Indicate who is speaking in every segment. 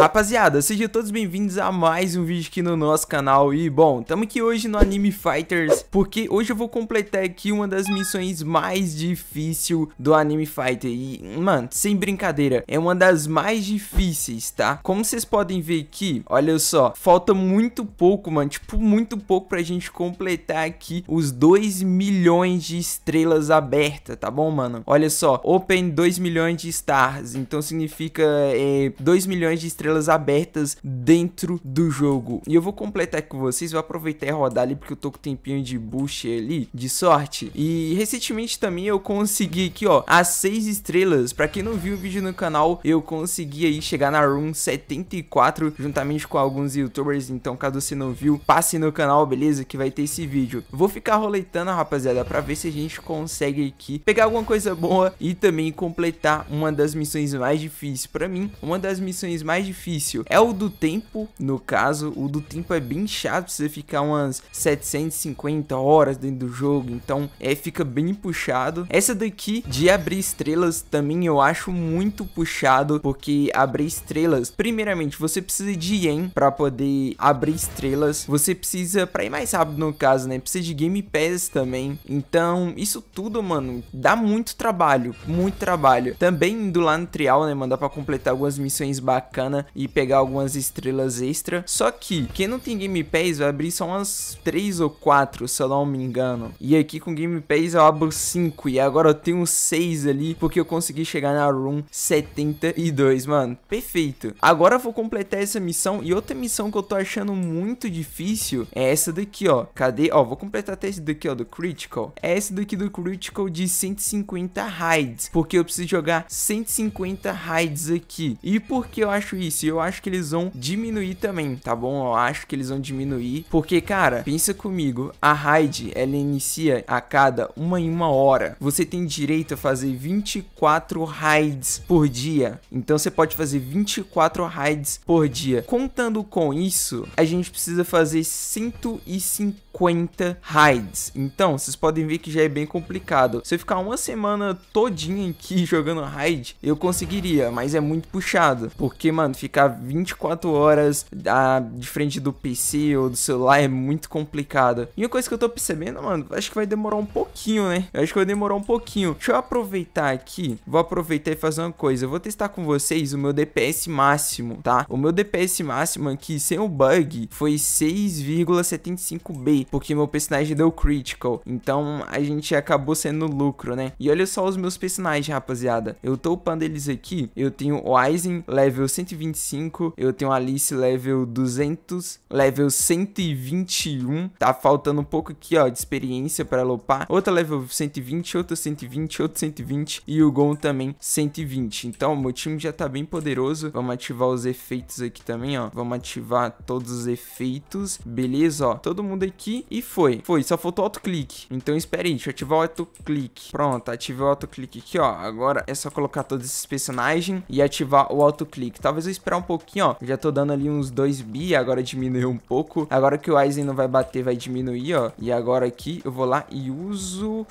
Speaker 1: Rapaziada, sejam todos bem-vindos a mais um vídeo aqui no nosso canal E bom, estamos aqui hoje no Anime Fighters Porque hoje eu vou completar aqui uma das missões mais difíceis do Anime Fighter E, mano, sem brincadeira, é uma das mais difíceis, tá? Como vocês podem ver aqui, olha só Falta muito pouco, mano, tipo, muito pouco pra gente completar aqui Os 2 milhões de estrelas abertas, tá bom, mano? Olha só, Open 2 milhões de stars Então significa é, 2 milhões de estrelas estrelas abertas dentro do jogo. E eu vou completar com vocês, vou aproveitar e rodar ali porque eu tô com tempinho de bush ali, de sorte. E recentemente também eu consegui aqui, ó, as 6 estrelas. Pra quem não viu o vídeo no canal, eu consegui aí chegar na Room 74 juntamente com alguns youtubers. Então, caso você não viu, passe no canal, beleza? Que vai ter esse vídeo. Vou ficar roletando, rapaziada, pra ver se a gente consegue aqui pegar alguma coisa boa e também completar uma das missões mais difíceis pra mim. Uma das missões mais difíceis difícil é o do tempo, no caso. O do tempo é bem chato, você ficar umas 750 horas dentro do jogo, então é, fica bem puxado. Essa daqui de abrir estrelas também eu acho muito puxado, porque abrir estrelas, primeiramente você precisa de yen para poder abrir estrelas, você precisa, para ir mais rápido no caso, né, precisa de game pass também, então isso tudo, mano, dá muito trabalho, muito trabalho. Também indo lá no trial, né, mandar para completar algumas missões bacana e pegar algumas estrelas extra. Só que quem não tem Game Pass vai abrir só umas 3 ou 4, se eu não me engano. E aqui com Game Pass eu abro 5 e agora eu tenho 6 ali porque eu consegui chegar na Room 72, mano. Perfeito. Agora eu vou completar essa missão e outra missão que eu tô achando muito difícil é essa daqui, ó. Cadê? Ó, vou completar até esse daqui, ó, do Critical. É esse daqui do Critical de 150 raids, porque eu preciso jogar 150 raids aqui. E por que eu acho isso? disse, eu acho que eles vão diminuir também, tá bom? Eu acho que eles vão diminuir, porque, cara, pensa comigo, a raid, ela inicia a cada uma em uma hora. Você tem direito a fazer 24 raids por dia, então você pode fazer 24 raids por dia. Contando com isso, a gente precisa fazer 150 raids, então vocês podem ver que já é bem complicado. Se eu ficar uma semana todinha aqui jogando raid, eu conseguiria, mas é muito puxado, porque, mano, ficar 24 horas a, ah, de frente do PC ou do celular é muito complicado. E uma coisa que eu tô percebendo, mano, acho que vai demorar um pouquinho, né? Eu acho que vai demorar um pouquinho. Deixa eu aproveitar aqui, vou aproveitar e fazer uma coisa. Eu vou testar com vocês o meu DPS máximo, tá? O meu DPS máximo aqui, sem o bug, foi 6,75B, porque meu personagem deu critical. Então, a gente acabou sendo lucro, né? E olha só os meus personagens, rapaziada. Eu tô upando eles aqui, eu tenho o Aizen, level 120 125, eu tenho Alice level 200, level 121, tá faltando um pouco aqui, ó, de experiência para lopar. Outra level 120, outra 120, outra 120 e o Gon também 120. Então, meu time já tá bem poderoso. Vamos ativar os efeitos aqui também, ó. Vamos ativar todos os efeitos. Beleza, ó. Todo mundo aqui e foi. Foi, só faltou autoclique. Então, espera aí, deixa eu ativar o autoclique. Pronto, ativei o autoclique aqui, ó. Agora é só colocar todos esses personagens e ativar o autoclique. Talvez eu esperar um pouquinho, ó. Eu já tô dando ali uns 2 bi, agora diminuiu um pouco. Agora que o Aizen não vai bater, vai diminuir, ó. E agora aqui eu vou lá e uso...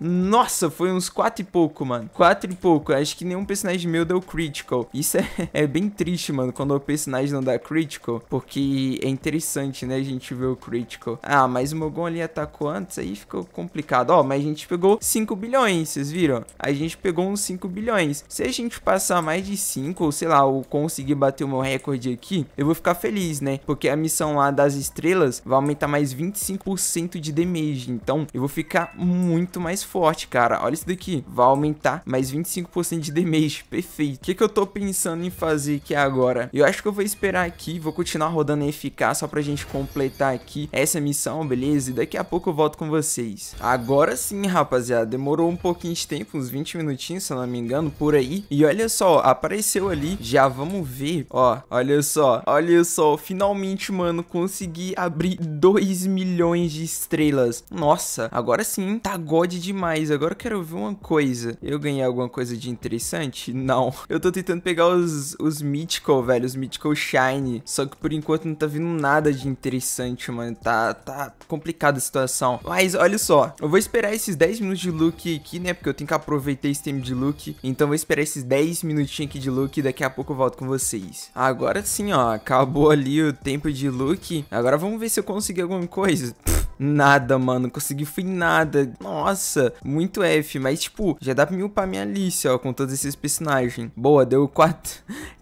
Speaker 1: Nossa, foi uns quatro e pouco, mano. Quatro e pouco. Acho que nenhum personagem meu deu critical. Isso é, é bem triste, mano, quando o personagem não dá critical. Porque é interessante, né, a gente ver o critical. Ah, mas o Mogon ali atacou antes, aí ficou complicado. Ó, mas a gente pegou 5 bilhões, vocês viram? A gente pegou uns 5 bilhões. Se a gente passar mais de 5, ou sei lá, ou conseguir bater o meu recorde aqui, eu vou ficar feliz, né? Porque a missão lá das estrelas vai aumentar mais 25% de damage. Então, eu vou ficar muito mais forte, cara. Olha isso daqui. Vai aumentar mais 25% de damage. Perfeito. O que, que eu tô pensando em fazer aqui agora? Eu acho que eu vou esperar aqui. Vou continuar rodando FK só pra gente completar aqui essa missão, beleza? E daqui a pouco eu volto com vocês. Agora sim, rapaziada. Demorou um pouquinho de tempo, uns 20 minutinhos, se eu não me engano, por aí. E olha só, apareceu ali. Já vamos ver. Ó, olha só. Olha só. Finalmente, mano, consegui abrir 2 milhões de estrelas. Nossa, agora sim. Tá god de demais, agora eu quero ver uma coisa. Eu ganhei alguma coisa de interessante? Não. Eu tô tentando pegar os, os Mythical, velho, os Mythical Shine. Só que por enquanto não tá vindo nada de interessante, mano. Tá, tá complicada a situação. Mas olha só, eu vou esperar esses 10 minutos de look aqui, né? Porque eu tenho que aproveitar esse tempo de look. Então eu vou esperar esses 10 minutinhos aqui de look e daqui a pouco eu volto com vocês. Agora sim, ó, acabou ali o tempo de look. Agora vamos ver se eu consegui alguma coisa. Pff, nada, mano, consegui fui nada. Nossa, muito F, mas tipo, já dá pra me upar minha Alice, ó, com todos esses personagens. Boa, deu 4...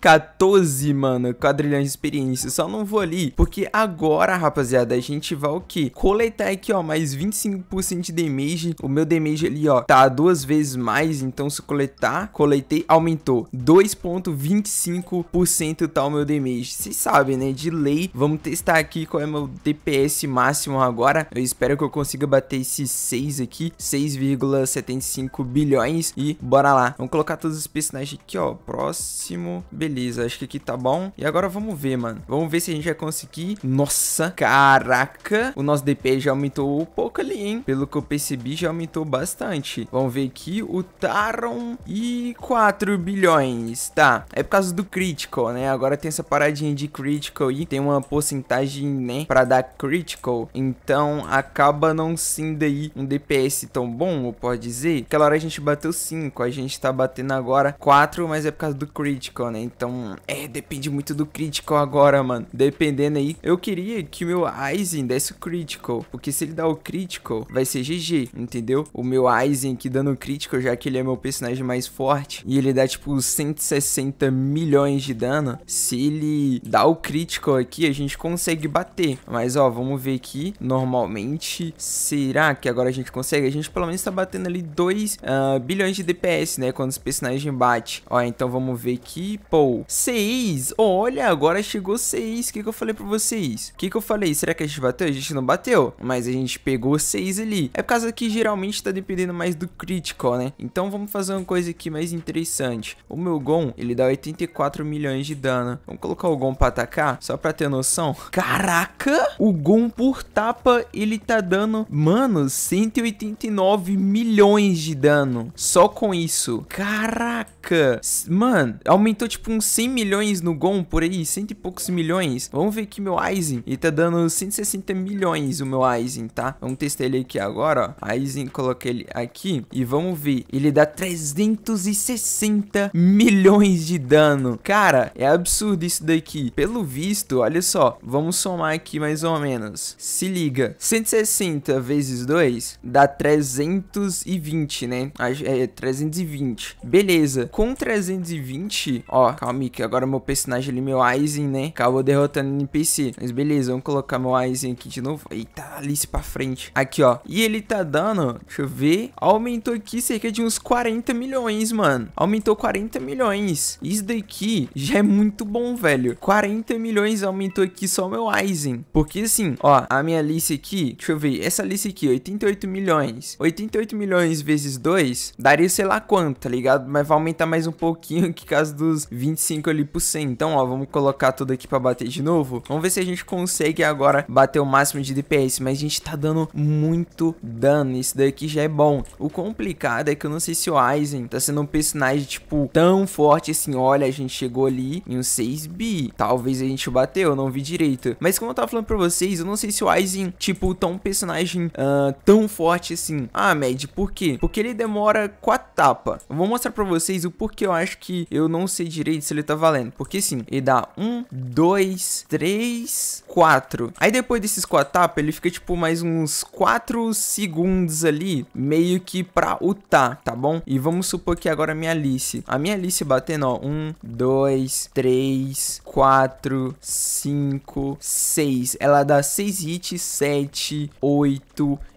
Speaker 1: 14, mano, quadrilhões de experiência. Só não vou ali, porque agora, rapaziada, a gente vai o quê? Coletar aqui, ó, mais 25% de damage. O meu damage ali, ó, tá duas vezes mais, então se coletar, coletei, aumentou 2.25% tá o meu damage. Vocês sabem, né? De lei, vamos testar aqui qual é meu DPS máximo agora. Eu espero que eu consiga bater esses 6 aqui, 6 3,75 bilhões e bora lá. Vamos colocar todos os personagens aqui, ó, próximo. Beleza, acho que aqui tá bom. E agora vamos ver, mano. Vamos ver se a gente vai conseguir. Nossa, caraca. O nosso DP já aumentou um pouco ali, hein? Pelo que eu percebi, já aumentou bastante. Vamos ver aqui o Taron e 4 bilhões. Tá, é por causa do Critical, né? Agora tem essa paradinha de Critical e tem uma porcentagem, né, pra dar Critical. Então, acaba não sendo aí um DPS tão bom bom, ou pode dizer. Aquela hora a gente bateu 5, a gente tá batendo agora 4, mas é por causa do critical, né? Então, é, depende muito do critical agora, mano. Dependendo aí. Eu queria que o meu Aizen desse o critical, porque se ele dá o critical, vai ser GG, entendeu? O meu Aizen que dando o critical, já que ele é meu personagem mais forte, e ele dá tipo 160 milhões de dano, se ele dá o critical aqui, a gente consegue bater. Mas, ó, vamos ver aqui. Normalmente, será que agora a gente consegue? A gente pelo menos menos está batendo ali 2 uh, ah, bilhões de DPS, né? Quando os personagens batem. Ó, então vamos ver aqui. Pô, 6. Olha, agora chegou 6. O que, que eu falei pra vocês? O que, que eu falei? Será que a gente bateu? A gente não bateu. Mas a gente pegou 6 ali. É por causa que geralmente tá dependendo mais do critical, né? Então vamos fazer uma coisa aqui mais interessante. O meu Gon, ele dá 84 milhões de dano. Vamos colocar o Gon pra atacar? Só pra ter noção. Caraca! O Gon por tapa, ele tá dando, mano, 189 9 milhões de dano. Só com isso. Caraca. Mano, aumentou tipo uns 100 milhões no Gon por aí. Cento e poucos milhões. Vamos ver aqui meu Aizen. Ele tá dando 160 milhões o meu Aizen, tá? Vamos testar ele aqui agora, ó. Aizen, coloquei ele aqui. E vamos ver. Ele dá 360 milhões de dano. Cara, é absurdo isso daqui. Pelo visto, olha só. Vamos somar aqui mais ou menos. Se liga. 160 vezes 2 dá 300 320, né? É, 320. Beleza. Com 320, ó, calma aí, que agora meu personagem ali, meu Aizen, né? Acabou derrotando o NPC. Mas beleza, vamos colocar meu Aizen aqui de novo. Eita, Alice pra frente. Aqui, ó. E ele tá dando, deixa eu ver, aumentou aqui cerca de uns 40 milhões, mano. Aumentou 40 milhões. Isso daqui já é muito bom, velho. 40 milhões aumentou aqui só meu Aizen. Porque assim, ó, a minha Alice aqui, deixa eu ver, essa Alice aqui, 88 milhões. 88 88 milhões vezes 2 daria sei lá quanto, tá ligado? Mas vai aumentar mais um pouquinho que caso dos 25 ali por 100. Então, ó, vamos colocar tudo aqui pra bater de novo. Vamos ver se a gente consegue agora bater o máximo de DPS, mas a gente tá dando muito dano. Isso daqui já é bom. O complicado é que eu não sei se o Aizen tá sendo um personagem, tipo, tão forte assim. Olha, a gente chegou ali em um 6B. Talvez a gente bateu, eu não vi direito. Mas como eu tava falando pra vocês, eu não sei se o Aizen, tipo, tá um personagem uh, tão forte assim. Ah, Mad, Por quê? Porque ele demora 4 tapas. Eu vou mostrar pra vocês o porquê eu acho que eu não sei direito se ele tá valendo. Porque sim, ele dá 1, 2, 3, 4. Aí depois desses 4 tapas, ele fica tipo mais uns 4 segundos ali, meio que pra ultar, tá bom? E vamos supor que agora a minha Alice. A minha Alice batendo, ó, 1, 2, 3, 4, 5, 6. Ela dá 6 hits, 7, 8.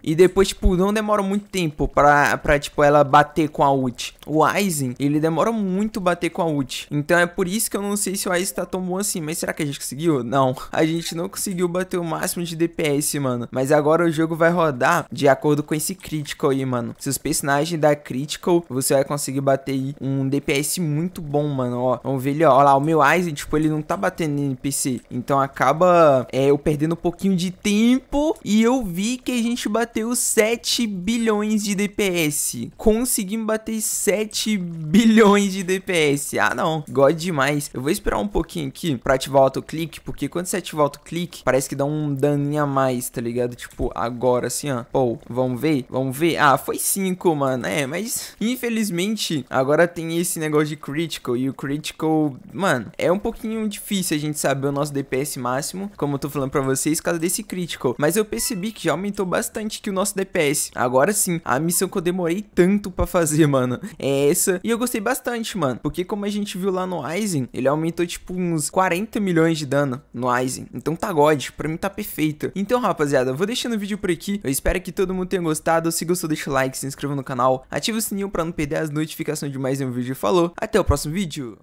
Speaker 1: E depois, tipo, não demora muito tempo pra, pra tipo, ela bater com a ult. O Aizen, ele demora muito bater com a ult. Então é por isso que eu não sei se o Aizen tá tão bom assim. Mas será que a gente conseguiu? Não. A gente não conseguiu bater o máximo de DPS, mano. Mas agora o jogo vai rodar de acordo com esse Critical aí, mano. Se os personagens da Critical, você vai conseguir bater aí um DPS muito bom, mano. Ó, vamos ver ele, ó. lá, o meu Aizen, tipo, ele não tá batendo NPC. Então acaba é, eu perdendo um pouquinho de tempo. E eu vi que a gente bateu 7 bilhões de DPS. Conseguimos bater 7 bilhões de DPS. Ah, não. God demais. Eu vou esperar um pouquinho aqui pra ativar o clique porque quando você ativar o clique parece que dá um daninho a mais, tá ligado? Tipo, agora assim, ó. Pô, vamos ver? Vamos ver? Ah, foi 5, mano. É, mas infelizmente agora tem esse negócio de critical e o critical, mano, é um pouquinho difícil a gente saber o nosso DPS máximo, como eu tô falando pra vocês, por causa desse critical. Mas eu percebi que já aumentou bastante bastante aqui o nosso DPS. Agora sim, a missão que eu demorei tanto pra fazer, mano, é essa. E eu gostei bastante, mano, porque como a gente viu lá no Aizen, ele aumentou tipo uns 40 milhões de dano no Aizen. Então tá god, pra mim tá perfeito. Então, rapaziada, eu vou deixando o vídeo por aqui. Eu espero que todo mundo tenha gostado. Se gostou, deixa o like, se inscreva no canal, ativa o sininho pra não perder as notificações de mais um vídeo. Falou, até o próximo vídeo.